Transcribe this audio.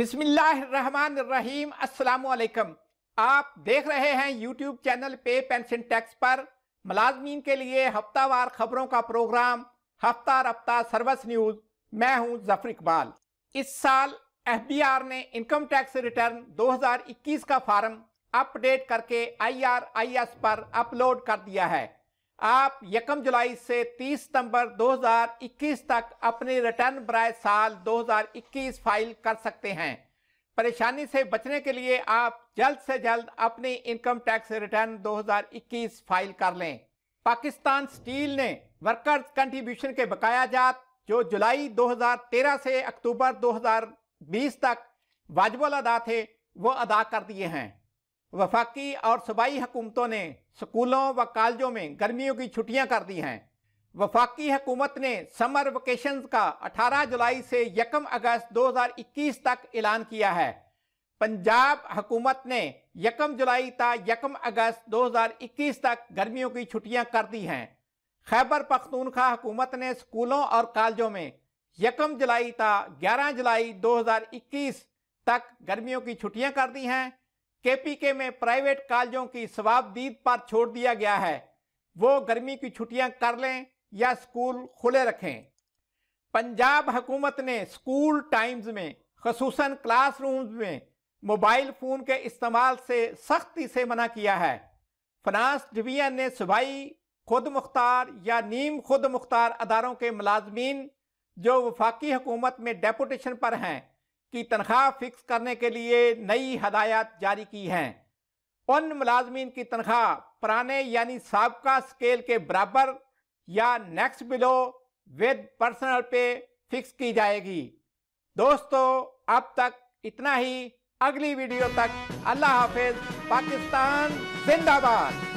बिस्मिल्लाहिर्रहमानिर्रहीम अस्सलाम वालेकुम आप देख रहे हैं यूट्यूब चैनल पे पेंशन टैक्स पर मलाजमीन के लिए हफ्तावार खबरों का प्रोग्राम हफ्ता रफ्ता सर्वस न्यूज मैं हूं जफर इकबाल इस साल एफबीआर ने इनकम टैक्स रिटर्न 2021 का फार्म अपडेट करके आईआरआईएस पर अपलोड कर दिया है आप यकम जुलाई से 30 सितंबर 2021 तक अपनी रिटर्न बरए साल 2021 फाइल कर सकते हैं परेशानी से बचने के लिए आप जल्द से जल्द अपनी इनकम टैक्स रिटर्न 2021 फाइल कर लें पाकिस्तान स्टील ने वर्कर्स कंट्रीब्यूशन के बकाया जात जो जुलाई 2013 से अक्टूबर 2020 तक वाजबल अदा थे वो अदा कर दिए हैं वफाकी और सूबाई हुकूमतों ने स्कूलों व कॉलेजों में गर्मियों की छुट्टियां कर दी हैं वफाकी हुकूमत ने समर वकेशन का 18 जुलाई से यकम अगस्त 2021 तक ऐलान किया है पंजाब हुकूमत ने यकम जुलाई ता यकम अगस्त 2021 तक गर्मियों की छुट्टियां कर दी हैं खैबर पख्तूनखा हुकूमत ने स्कूलों और कॉलेजों में यकम जुलाई ता 11 जुलाई 2021 तक गर्मियों की छुट्टियां कर दी हैं केपीके में प्राइवेट कॉलेजों की शवाबदीद पर छोड़ दिया गया है वो गर्मी की छुट्टियां कर लें या स्कूल खुले रखें पंजाब हुकूमत ने स्कूल टाइम्स में खसूस क्लासरूम्स में मोबाइल फ़ोन के इस्तेमाल से सख्ती से मना किया है फ्रांस डिवीजन ने सूबाई खुद मुख्तार या नीम खुद मुख्तार अदारों के मुलाजमीन जो वफाकी हुकूमत में डेपुटेशन पर हैं की तनख्वाह फिक्स करने के लिए नई हदायत जारी की हैं उन मुलाजमीन की तनख्वाह पुराने यानी सबका स्केल के बराबर या next below with personal pay fix की जाएगी दोस्तों अब तक इतना ही अगली वीडियो तक अल्लाह हाफिज पाकिस्तान जिंदाबाद